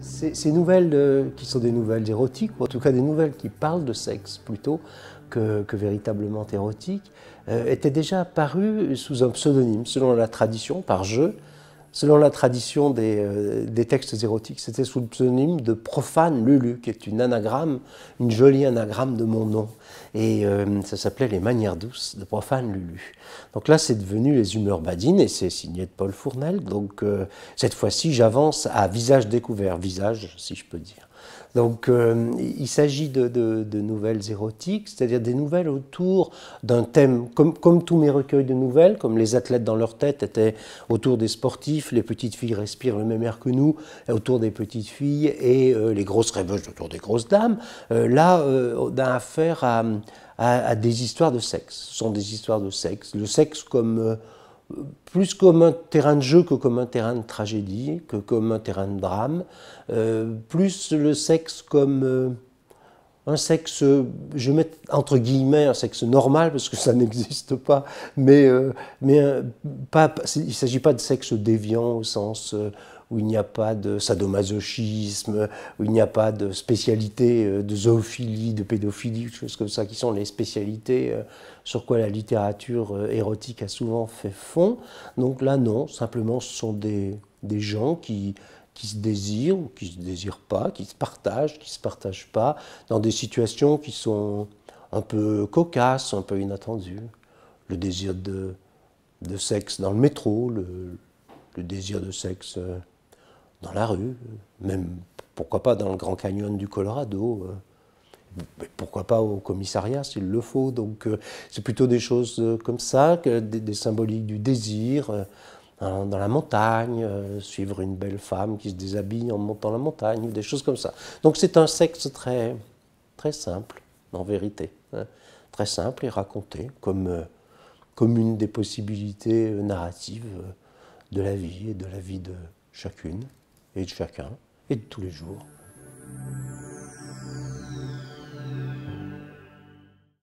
Ces, nouvelles, euh, qui sont des nouvelles érotiques, ou en tout cas des nouvelles qui parlent de sexe plutôt que, véritablement érotiques, euh, étaient déjà apparues sous un pseudonyme, selon la tradition, par jeu, selon la tradition euh, des, textes érotiques. C'était sous le pseudonyme de Profane Lulu, qui est une anagramme, une jolie anagramme de mon nom. Et euh, ça s'appelait Les manières douces de Profane Lulu. Donc là, c'est devenu Les humeurs badines et c'est signé de Paul Fournel. Donc euh, cette fois-ci, j'avance à visage découvert, visage, si je peux dire. Donc euh, il s'agit de, nouvelles érotiques, c'est-à-dire des nouvelles autour d'un thème, comme, tous mes recueils de nouvelles, comme les athlètes dans leur tête étaient autour des sportifs, les petites filles respirent le même air que nous, autour des petites filles, et euh, les grosses rêveuses autour des grosses dames. Euh, là, on a affaire à, à, des histoires de sexe. Ce sont des histoires de sexe. Le sexe comme plus comme un terrain de jeu que comme un terrain de tragédie, que comme un terrain de drame, euh, plus le sexe comme euh, un sexe, je mets entre guillemets un sexe normal parce que ça n'existe pas, mais, euh, mais euh, pas, il ne s'agit pas de sexe déviant au sens euh, où il n'y a pas de sadomasochisme, où il n'y a pas de spécialité de zoophilie, de pédophilie, choses comme ça, qui sont les spécialités sur quoi la littérature érotique a souvent fait fond. Donc là, non, simplement ce sont des, des gens qui qui se désirent ou qui ne se désirent pas, qui se partagent, qui ne se partagent pas, dans des situations qui sont un peu cocasses, un peu inattendues. Le désir de, de sexe dans le métro, le, désir de sexe euh, dans la rue, même pourquoi pas dans le Grand Canyon du Colorado, euh, pourquoi pas au commissariat s'il le faut. Donc euh, c'est plutôt des choses comme ça, des symboliques du désir dans, la montagne, euh, suivre une belle femme qui se déshabille en montant la montagne, des choses comme ça. Donc c'est un sexe très, très simple, en vérité, hein. très simple et raconté comme, euh, comme une des possibilités euh, narratives de la vie et de la vie de chacune et de chacun et de tous les jours.